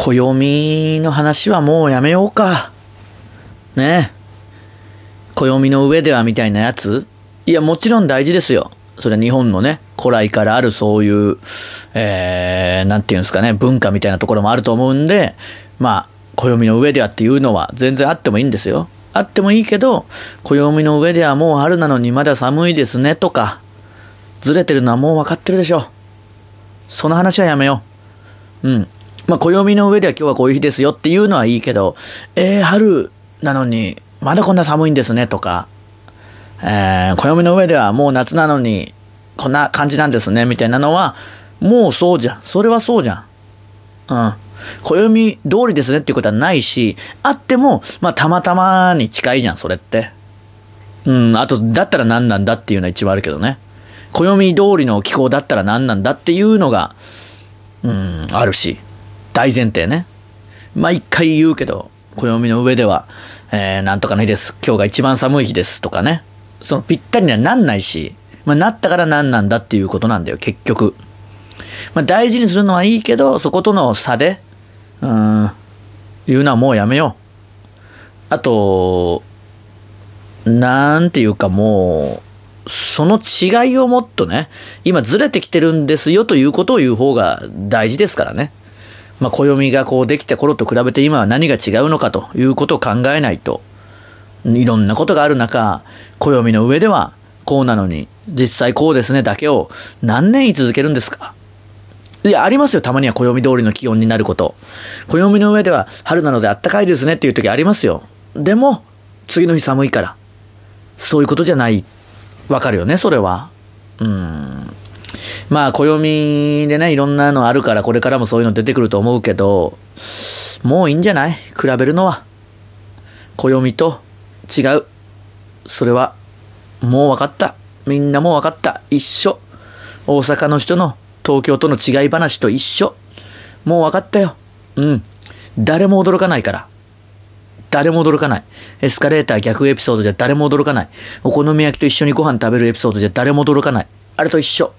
暦の話はもうやめようか。ねえ。暦の上ではみたいなやついや、もちろん大事ですよ。それは日本のね、古来からあるそういう、えー、なんていうんですかね、文化みたいなところもあると思うんで、まあ、暦の上ではっていうのは全然あってもいいんですよ。あってもいいけど、暦の上ではもう春なのにまだ寒いですねとか、ずれてるのはもう分かってるでしょ。その話はやめよう。うん。まあ、暦の上では今日はこういう日ですよっていうのはいいけど、えー、春なのに、まだこんな寒いんですねとか、えー、暦の上ではもう夏なのに、こんな感じなんですねみたいなのは、もうそうじゃん。それはそうじゃん。うん。暦通りですねっていうことはないし、あっても、まあ、たまたまに近いじゃん、それって。うん、あと、だったら何なんだっていうのは一番あるけどね。暦通りの気候だったら何なんだっていうのが、うん、あるし。大前提ね。毎回言うけど、暦の上では、えー、なんとかの日です。今日が一番寒い日ですとかね。そのぴったりにはなんないし、まあ、なったから何なんだっていうことなんだよ、結局。まあ、大事にするのはいいけど、そことの差で、うん、言うのはもうやめよう。あと、なんていうかもう、その違いをもっとね、今ずれてきてるんですよということを言う方が大事ですからね。まあ、暦がこうできた頃と比べて今は何が違うのかということを考えないといろんなことがある中暦の上ではこうなのに実際こうですねだけを何年続けるんですかいや、ありますよ。たまには暦通りの気温になること。暦の上では春なのであったかいですねっていう時ありますよ。でも、次の日寒いから。そういうことじゃない。わかるよね、それは。うん。まあ、暦でね、いろんなのあるから、これからもそういうの出てくると思うけど、もういいんじゃない比べるのは。暦と違う。それは、もう分かった。みんなもう分かった。一緒。大阪の人の東京との違い話と一緒。もう分かったよ。うん。誰も驚かないから。誰も驚かない。エスカレーター逆エピソードじゃ誰も驚かない。お好み焼きと一緒にご飯食べるエピソードじゃ誰も驚かない。あれと一緒。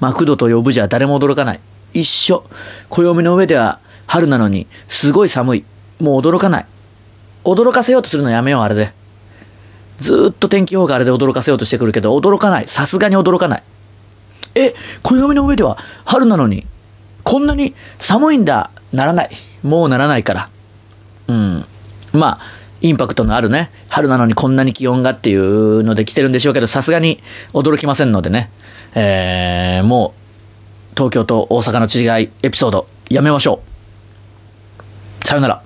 マクドと呼ぶじゃ誰も驚かない。一緒。暦の上では春なのに、すごい寒い。もう驚かない。驚かせようとするのやめよう、あれで。ずっと天気予報があれで驚かせようとしてくるけど、驚かない。さすがに驚かない。え、暦の上では春なのに、こんなに寒いんだ。ならない。もうならないから。うん。まあ、インパクトのあるね、春なのにこんなに気温がっていうので来てるんでしょうけど、さすがに驚きませんのでね。えー、もう東京と大阪の違いエピソードやめましょう。さよなら。